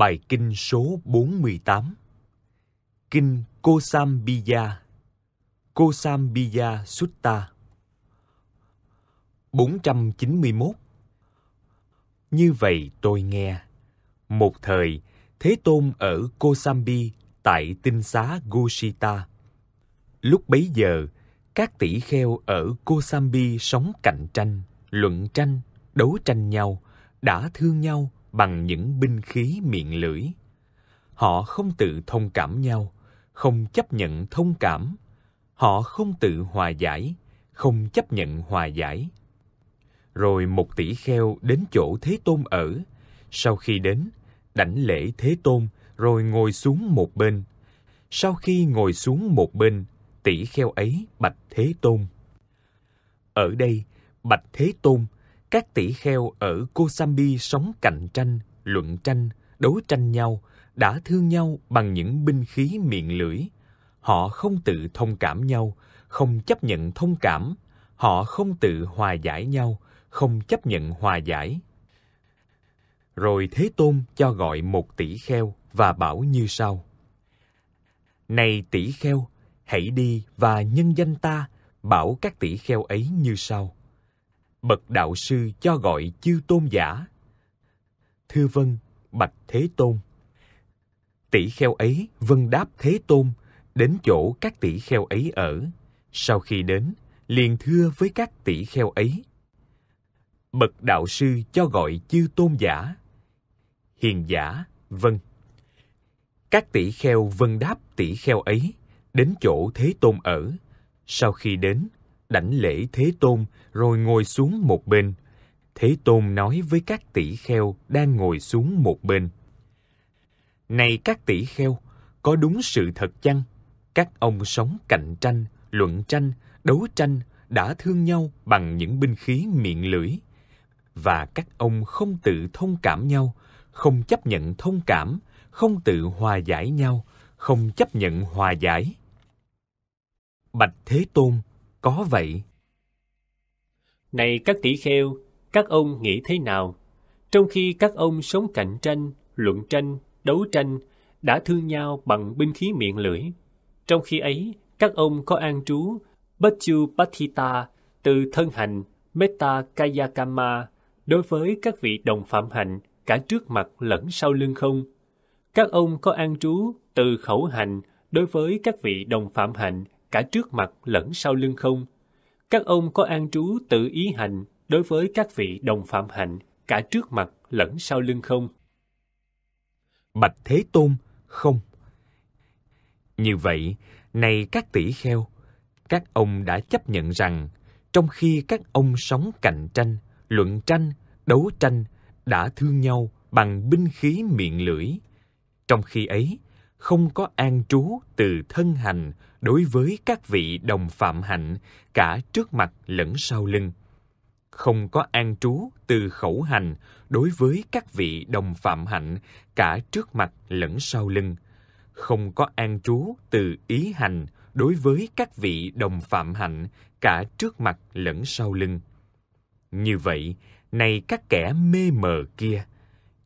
Bài kinh số 48 Kinh Kosambiya Kosambiya Sutta 491 Như vậy tôi nghe Một thời Thế Tôn ở Kosambi tại tinh xá Gushita Lúc bấy giờ các tỷ kheo ở Kosambi sống cạnh tranh, luận tranh, đấu tranh nhau, đã thương nhau, bằng những binh khí miệng lưỡi. Họ không tự thông cảm nhau, không chấp nhận thông cảm. Họ không tự hòa giải, không chấp nhận hòa giải. Rồi một tỷ kheo đến chỗ Thế Tôn ở. Sau khi đến, đảnh lễ Thế Tôn rồi ngồi xuống một bên. Sau khi ngồi xuống một bên, tỷ kheo ấy bạch Thế Tôn. Ở đây, bạch Thế Tôn các tỷ kheo ở Kosambi sống cạnh tranh, luận tranh, đấu tranh nhau, đã thương nhau bằng những binh khí miệng lưỡi. Họ không tự thông cảm nhau, không chấp nhận thông cảm, họ không tự hòa giải nhau, không chấp nhận hòa giải. Rồi Thế Tôn cho gọi một tỷ kheo và bảo như sau. Này tỷ kheo, hãy đi và nhân danh ta, bảo các tỷ kheo ấy như sau bậc đạo sư cho gọi chư tôn giả. thưa vân, bạch Thế Tôn. Tỷ kheo ấy vân đáp Thế Tôn, đến chỗ các tỷ kheo ấy ở. Sau khi đến, liền thưa với các tỷ kheo ấy. Bậc đạo sư cho gọi chư tôn giả. Hiền giả, vâng. Các tỷ kheo vân đáp tỷ kheo ấy, đến chỗ Thế Tôn ở. Sau khi đến, đảnh lễ Thế Tôn rồi ngồi xuống một bên. Thế Tôn nói với các tỷ kheo đang ngồi xuống một bên. Này các tỷ kheo, có đúng sự thật chăng? Các ông sống cạnh tranh, luận tranh, đấu tranh đã thương nhau bằng những binh khí miệng lưỡi. Và các ông không tự thông cảm nhau, không chấp nhận thông cảm, không tự hòa giải nhau, không chấp nhận hòa giải. Bạch Thế Tôn, có vậy. Này các tỷ kheo, các ông nghĩ thế nào? Trong khi các ông sống cạnh tranh, luận tranh, đấu tranh, đã thương nhau bằng binh khí miệng lưỡi. Trong khi ấy, các ông có an trú patita từ thân hành Metta Kayakama đối với các vị đồng phạm hạnh cả trước mặt lẫn sau lưng không? Các ông có an trú từ khẩu hành đối với các vị đồng phạm hạnh cả trước mặt lẫn sau lưng không? Các ông có an trú tự ý hành đối với các vị đồng phạm hạnh cả trước mặt lẫn sau lưng không? Bạch Thế Tôn, không. Như vậy, này các tỷ kheo, các ông đã chấp nhận rằng trong khi các ông sống cạnh tranh, luận tranh, đấu tranh, đã thương nhau bằng binh khí miệng lưỡi. Trong khi ấy, không có an trú từ thân hành đối với các vị đồng phạm hạnh cả trước mặt lẫn sau lưng không có an trú từ khẩu hành đối với các vị đồng phạm hạnh cả trước mặt lẫn sau lưng không có an trú từ ý hành đối với các vị đồng phạm hạnh cả trước mặt lẫn sau lưng như vậy này các kẻ mê mờ kia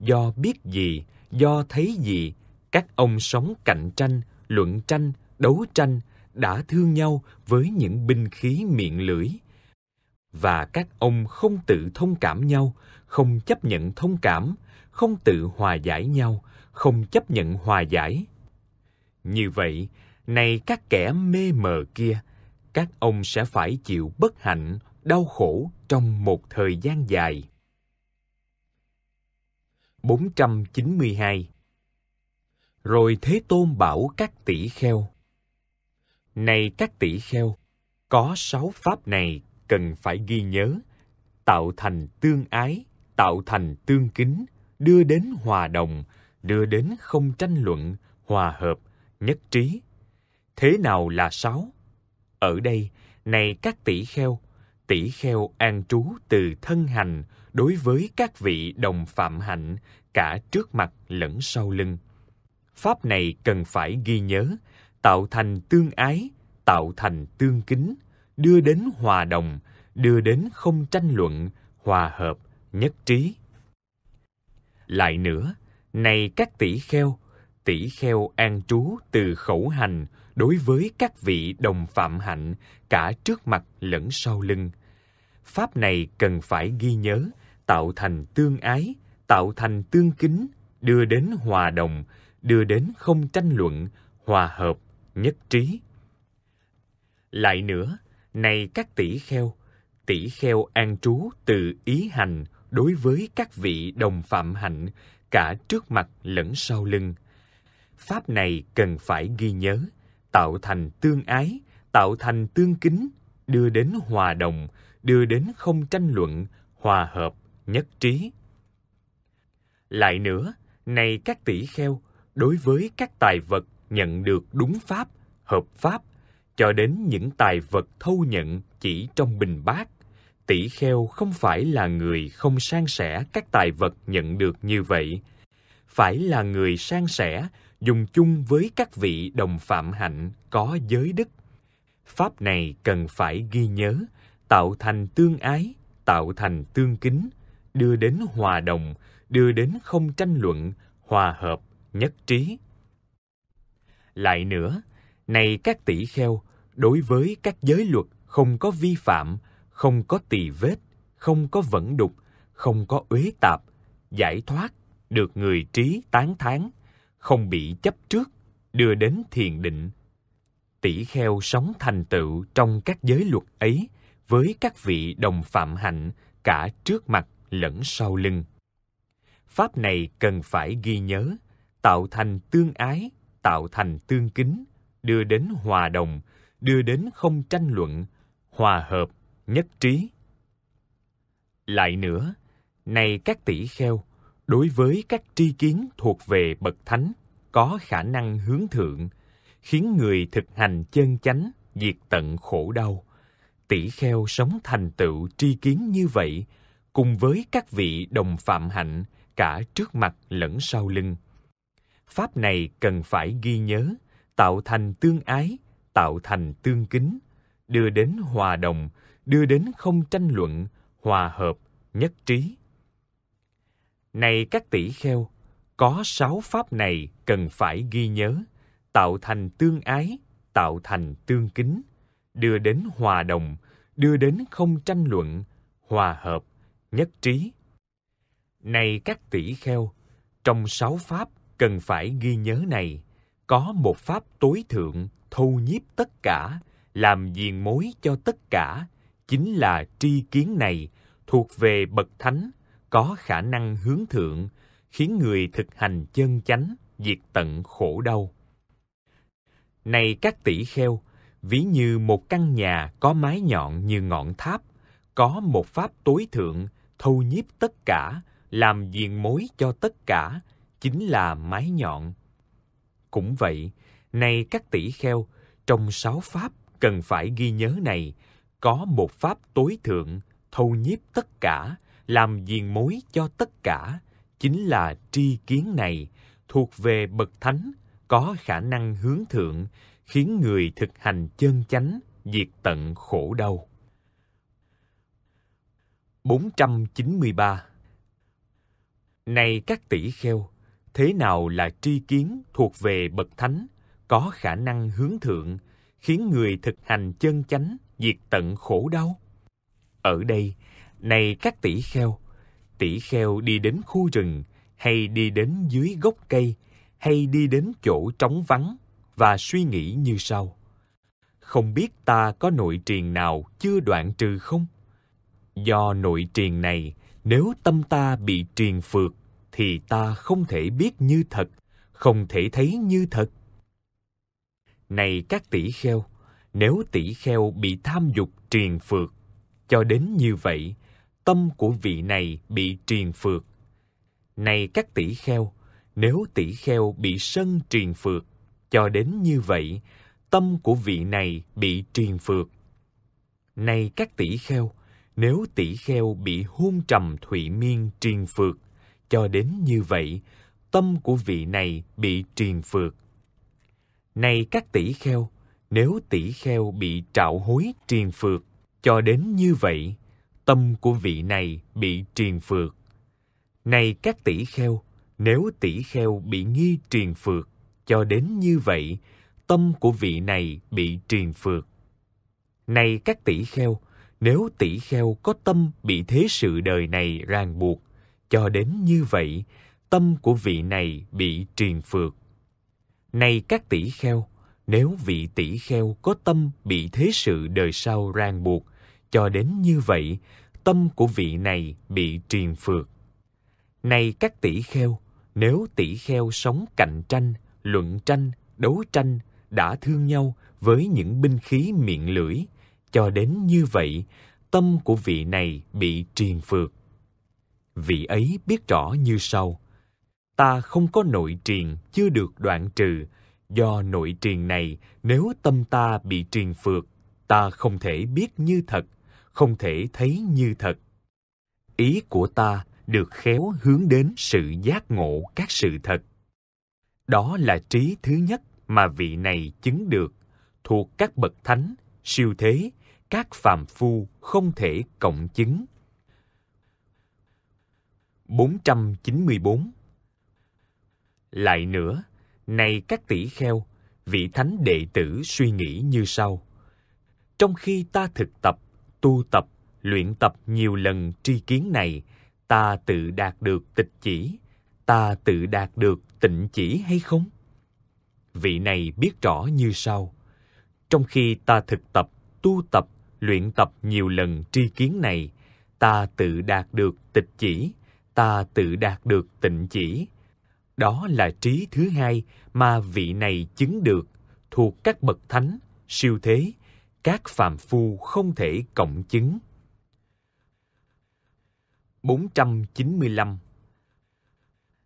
do biết gì do thấy gì các ông sống cạnh tranh, luận tranh, đấu tranh đã thương nhau với những binh khí miệng lưỡi và các ông không tự thông cảm nhau, không chấp nhận thông cảm, không tự hòa giải nhau, không chấp nhận hòa giải. Như vậy, này các kẻ mê mờ kia, các ông sẽ phải chịu bất hạnh, đau khổ trong một thời gian dài. 492 rồi Thế Tôn bảo các tỷ kheo. Này các tỷ kheo, có sáu pháp này cần phải ghi nhớ, tạo thành tương ái, tạo thành tương kính, đưa đến hòa đồng, đưa đến không tranh luận, hòa hợp, nhất trí. Thế nào là sáu? Ở đây, này các tỷ kheo, tỷ kheo an trú từ thân hành đối với các vị đồng phạm hạnh cả trước mặt lẫn sau lưng. Pháp này cần phải ghi nhớ, tạo thành tương ái, tạo thành tương kính, đưa đến hòa đồng, đưa đến không tranh luận, hòa hợp, nhất trí. Lại nữa, này các tỷ kheo, tỷ kheo an trú từ khẩu hành đối với các vị đồng phạm hạnh cả trước mặt lẫn sau lưng. Pháp này cần phải ghi nhớ, tạo thành tương ái, tạo thành tương kính, đưa đến hòa đồng, đưa đến không tranh luận, hòa hợp, nhất trí. Lại nữa, này các tỷ kheo, tỷ kheo an trú từ ý hành đối với các vị đồng phạm hạnh cả trước mặt lẫn sau lưng. Pháp này cần phải ghi nhớ, tạo thành tương ái, tạo thành tương kính, đưa đến hòa đồng, đưa đến không tranh luận, hòa hợp, nhất trí. Lại nữa, này các tỷ kheo, đối với các tài vật nhận được đúng pháp, hợp pháp, cho đến những tài vật thâu nhận chỉ trong bình bát. Tỷ kheo không phải là người không sang sẻ các tài vật nhận được như vậy, phải là người sang sẻ dùng chung với các vị đồng phạm hạnh có giới đức. Pháp này cần phải ghi nhớ, tạo thành tương ái, tạo thành tương kính, đưa đến hòa đồng, đưa đến không tranh luận, hòa hợp, nhất trí. Lại nữa, này các tỷ kheo, đối với các giới luật không có vi phạm, không có tỳ vết, không có vẫn đục, không có uế tạp, giải thoát, được người trí tán thán, không bị chấp trước, đưa đến thiền định. Tỷ kheo sống thành tựu trong các giới luật ấy với các vị đồng phạm hạnh cả trước mặt lẫn sau lưng. Pháp này cần phải ghi nhớ tạo thành tương ái, tạo thành tương kính, đưa đến hòa đồng, đưa đến không tranh luận, hòa hợp, nhất trí. Lại nữa, này các tỷ kheo, đối với các tri kiến thuộc về bậc thánh có khả năng hướng thượng, khiến người thực hành chân chánh, diệt tận khổ đau. Tỷ kheo sống thành tựu tri kiến như vậy, cùng với các vị đồng phạm hạnh cả trước mặt lẫn sau lưng pháp này cần phải ghi nhớ tạo thành tương ái tạo thành tương kính đưa đến hòa đồng đưa đến không tranh luận hòa hợp nhất trí này các tỷ kheo có sáu pháp này cần phải ghi nhớ tạo thành tương ái tạo thành tương kính đưa đến hòa đồng đưa đến không tranh luận hòa hợp nhất trí này các tỷ kheo trong sáu pháp cần phải ghi nhớ này có một pháp tối thượng thu nhiếp tất cả làm diền mối cho tất cả chính là tri kiến này thuộc về bậc thánh có khả năng hướng thượng khiến người thực hành chân chánh diệt tận khổ đau này các tỷ kheo ví như một căn nhà có mái nhọn như ngọn tháp có một pháp tối thượng thu nhiếp tất cả làm diền mối cho tất cả chính là mái nhọn. Cũng vậy, nay các tỷ kheo, trong sáu pháp cần phải ghi nhớ này, có một pháp tối thượng, thâu nhiếp tất cả, làm diền mối cho tất cả, chính là tri kiến này, thuộc về bậc thánh, có khả năng hướng thượng, khiến người thực hành chân chánh, diệt tận khổ đau. 493 Này các tỷ kheo, thế nào là tri kiến thuộc về bậc thánh có khả năng hướng thượng khiến người thực hành chân chánh diệt tận khổ đau ở đây này các tỷ kheo tỷ kheo đi đến khu rừng hay đi đến dưới gốc cây hay đi đến chỗ trống vắng và suy nghĩ như sau không biết ta có nội triền nào chưa đoạn trừ không do nội triền này nếu tâm ta bị triền phượt thì ta không thể biết như thật, không thể thấy như thật. Này các tỷ kheo, nếu tỷ kheo bị tham dục triền phược, cho đến như vậy, tâm của vị này bị triền phược. Này các tỷ kheo, nếu tỷ kheo bị sân triền phược, cho đến như vậy, tâm của vị này bị triền phược. Này các tỷ kheo, nếu tỷ kheo bị hôn trầm thủy miên triền phược cho đến như vậy, tâm của vị này bị triền phược. Này các tỷ kheo, nếu tỷ kheo bị trạo hối triền phược cho đến như vậy, tâm của vị này bị triền phược. Này các tỷ kheo, nếu tỷ kheo bị nghi triền phược cho đến như vậy, tâm của vị này bị triền phược. Này các tỷ kheo, nếu tỷ kheo có tâm bị thế sự đời này ràng buộc cho đến như vậy, tâm của vị này bị triền phược. Này các tỷ kheo, nếu vị tỷ kheo có tâm bị thế sự đời sau ràng buộc, cho đến như vậy, tâm của vị này bị triền phược. Này các tỷ kheo, nếu tỷ kheo sống cạnh tranh, luận tranh, đấu tranh, đã thương nhau với những binh khí miệng lưỡi, cho đến như vậy, tâm của vị này bị triền phược vị ấy biết rõ như sau ta không có nội triền chưa được đoạn trừ do nội triền này nếu tâm ta bị triền phược ta không thể biết như thật không thể thấy như thật ý của ta được khéo hướng đến sự giác ngộ các sự thật đó là trí thứ nhất mà vị này chứng được thuộc các bậc thánh siêu thế các phàm phu không thể cộng chứng 494. Lại nữa, này các tỷ kheo, vị thánh đệ tử suy nghĩ như sau. Trong khi ta thực tập, tu tập, luyện tập nhiều lần tri kiến này, ta tự đạt được tịch chỉ, ta tự đạt được tịnh chỉ hay không? Vị này biết rõ như sau. Trong khi ta thực tập, tu tập, luyện tập nhiều lần tri kiến này, ta tự đạt được tịch chỉ, ta tự đạt được tịnh chỉ. Đó là trí thứ hai mà vị này chứng được, thuộc các bậc thánh, siêu thế, các phàm phu không thể cộng chứng. 495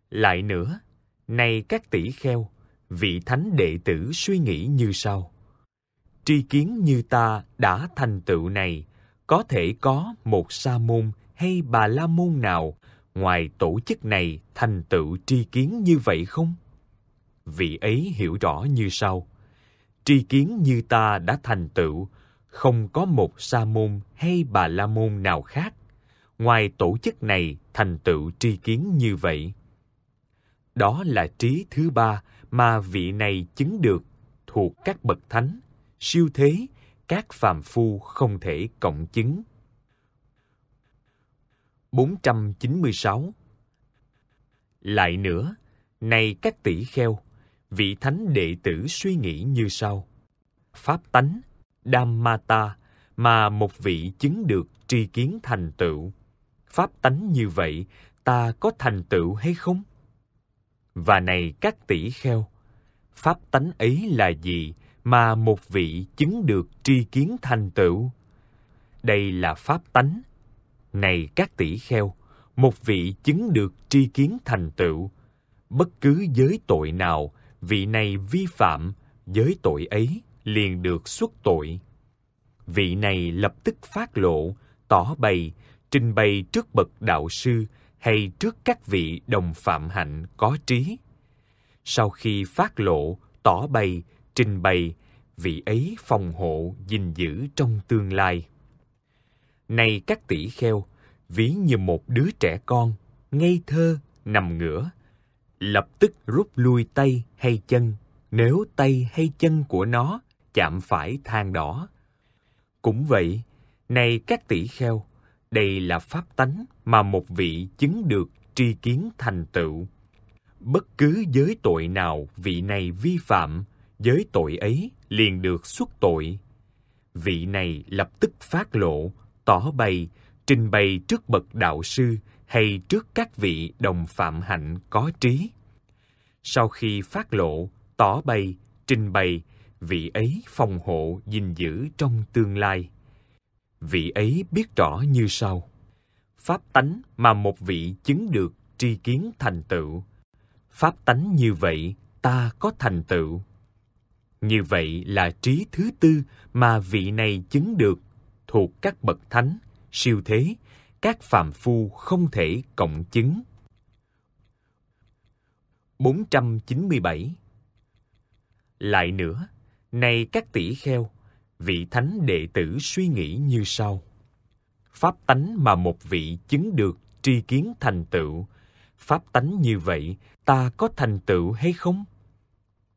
Lại nữa, này các tỷ kheo, vị thánh đệ tử suy nghĩ như sau. Tri kiến như ta đã thành tựu này, có thể có một sa môn hay bà la môn nào ngoài tổ chức này thành tựu tri kiến như vậy không? Vị ấy hiểu rõ như sau. Tri kiến như ta đã thành tựu, không có một sa môn hay bà la môn nào khác ngoài tổ chức này thành tựu tri kiến như vậy đó là trí thứ ba mà vị này chứng được thuộc các bậc thánh siêu thế các phàm phu không thể cộng chứng 496 Lại nữa, này các tỷ kheo, vị thánh đệ tử suy nghĩ như sau. Pháp tánh, đam ma ta mà một vị chứng được tri kiến thành tựu. Pháp tánh như vậy, ta có thành tựu hay không? Và này các tỷ kheo, pháp tánh ấy là gì mà một vị chứng được tri kiến thành tựu? Đây là pháp tánh này các tỷ kheo, một vị chứng được tri kiến thành tựu, bất cứ giới tội nào vị này vi phạm, giới tội ấy liền được xuất tội. Vị này lập tức phát lộ, tỏ bày, trình bày trước bậc đạo sư hay trước các vị đồng phạm hạnh có trí. Sau khi phát lộ, tỏ bày, trình bày, vị ấy phòng hộ gìn giữ trong tương lai. Nay các tỷ kheo, ví như một đứa trẻ con, ngây thơ, nằm ngửa, lập tức rút lui tay hay chân, nếu tay hay chân của nó chạm phải than đỏ. Cũng vậy, này các tỷ kheo, đây là pháp tánh mà một vị chứng được tri kiến thành tựu. Bất cứ giới tội nào vị này vi phạm, giới tội ấy liền được xuất tội. Vị này lập tức phát lộ, tỏ bày, trình bày trước bậc đạo sư hay trước các vị đồng phạm hạnh có trí. Sau khi phát lộ, tỏ bày, trình bày, vị ấy phòng hộ gìn giữ trong tương lai. Vị ấy biết rõ như sau. Pháp tánh mà một vị chứng được tri kiến thành tựu. Pháp tánh như vậy, ta có thành tựu. Như vậy là trí thứ tư mà vị này chứng được thuộc các bậc thánh, siêu thế, các phàm phu không thể cộng chứng. 497 Lại nữa, này các tỷ kheo, vị thánh đệ tử suy nghĩ như sau. Pháp tánh mà một vị chứng được tri kiến thành tựu, pháp tánh như vậy ta có thành tựu hay không?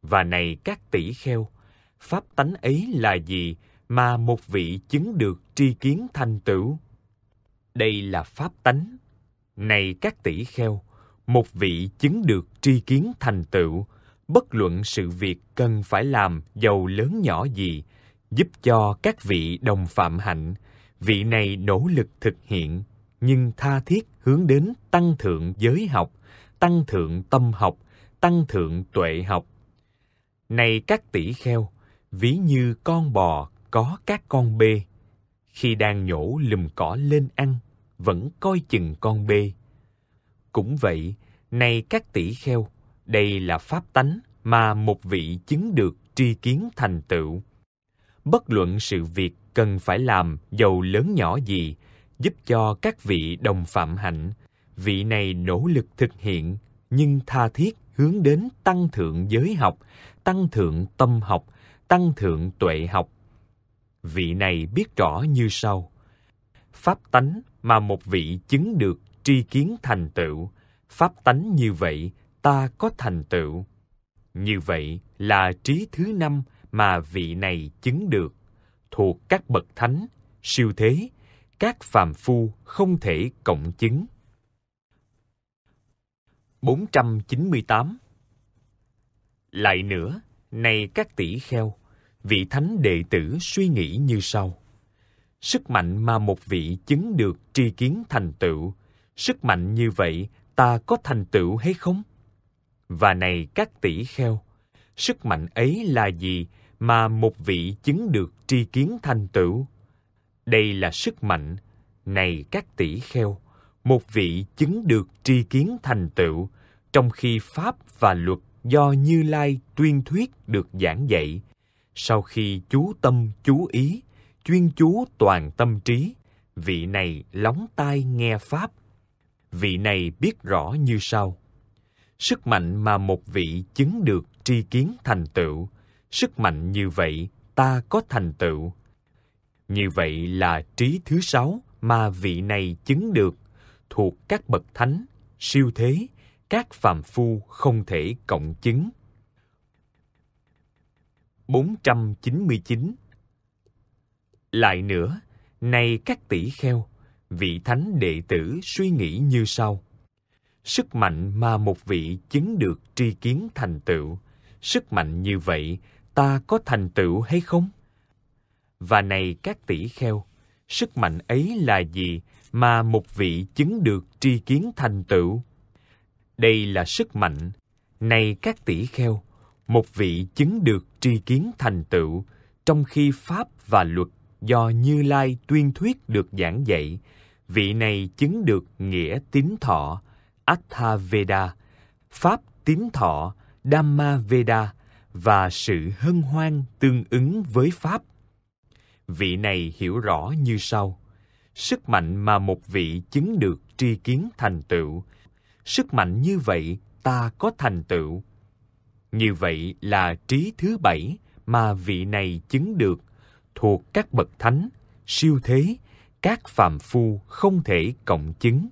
Và này các tỷ kheo, pháp tánh ấy là gì mà một vị chứng được tri kiến thành tựu. Đây là pháp tánh. Này các tỷ kheo, một vị chứng được tri kiến thành tựu, bất luận sự việc cần phải làm giàu lớn nhỏ gì, giúp cho các vị đồng phạm hạnh, vị này nỗ lực thực hiện, nhưng tha thiết hướng đến tăng thượng giới học, tăng thượng tâm học, tăng thượng tuệ học. Này các tỷ kheo, ví như con bò có các con bê. Khi đang nhổ lùm cỏ lên ăn, vẫn coi chừng con bê. Cũng vậy, này các tỷ kheo, đây là pháp tánh mà một vị chứng được tri kiến thành tựu. Bất luận sự việc cần phải làm dầu lớn nhỏ gì, giúp cho các vị đồng phạm hạnh, vị này nỗ lực thực hiện nhưng tha thiết hướng đến tăng thượng giới học, tăng thượng tâm học, tăng thượng tuệ học vị này biết rõ như sau. Pháp tánh mà một vị chứng được tri kiến thành tựu, pháp tánh như vậy ta có thành tựu. Như vậy là trí thứ năm mà vị này chứng được, thuộc các bậc thánh, siêu thế, các phàm phu không thể cộng chứng. 498 Lại nữa, này các tỷ kheo, vị thánh đệ tử suy nghĩ như sau sức mạnh mà một vị chứng được tri kiến thành tựu sức mạnh như vậy ta có thành tựu hay không và này các tỷ kheo sức mạnh ấy là gì mà một vị chứng được tri kiến thành tựu đây là sức mạnh này các tỷ kheo một vị chứng được tri kiến thành tựu trong khi pháp và luật do như lai tuyên thuyết được giảng dạy sau khi chú tâm chú ý chuyên chú toàn tâm trí vị này lóng tai nghe pháp vị này biết rõ như sau sức mạnh mà một vị chứng được tri kiến thành tựu sức mạnh như vậy ta có thành tựu như vậy là trí thứ sáu mà vị này chứng được thuộc các bậc thánh siêu thế các phàm phu không thể cộng chứng 499. Lại nữa, nay các tỷ kheo, vị thánh đệ tử suy nghĩ như sau. Sức mạnh mà một vị chứng được tri kiến thành tựu, sức mạnh như vậy ta có thành tựu hay không? Và này các tỷ kheo, sức mạnh ấy là gì mà một vị chứng được tri kiến thành tựu? Đây là sức mạnh. Này các tỷ kheo, một vị chứng được tri kiến thành tựu, trong khi pháp và luật do Như Lai tuyên thuyết được giảng dạy, vị này chứng được nghĩa tín thọ, Atha Veda, pháp tín thọ, Dhamma Veda và sự hân hoan tương ứng với pháp. Vị này hiểu rõ như sau: sức mạnh mà một vị chứng được tri kiến thành tựu, sức mạnh như vậy ta có thành tựu như vậy là trí thứ bảy mà vị này chứng được thuộc các bậc thánh, siêu thế, các phàm phu không thể cộng chứng.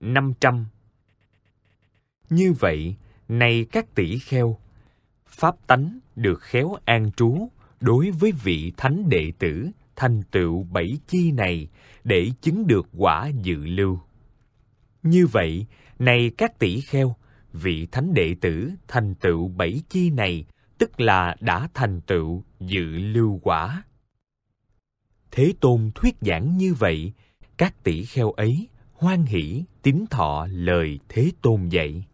500 Như vậy, này các tỷ kheo, pháp tánh được khéo an trú đối với vị thánh đệ tử thành tựu bảy chi này để chứng được quả dự lưu. Như vậy, này các tỷ kheo, vị thánh đệ tử thành tựu bảy chi này tức là đã thành tựu dự lưu quả thế tôn thuyết giảng như vậy các tỷ kheo ấy hoan hỷ tín thọ lời thế tôn dạy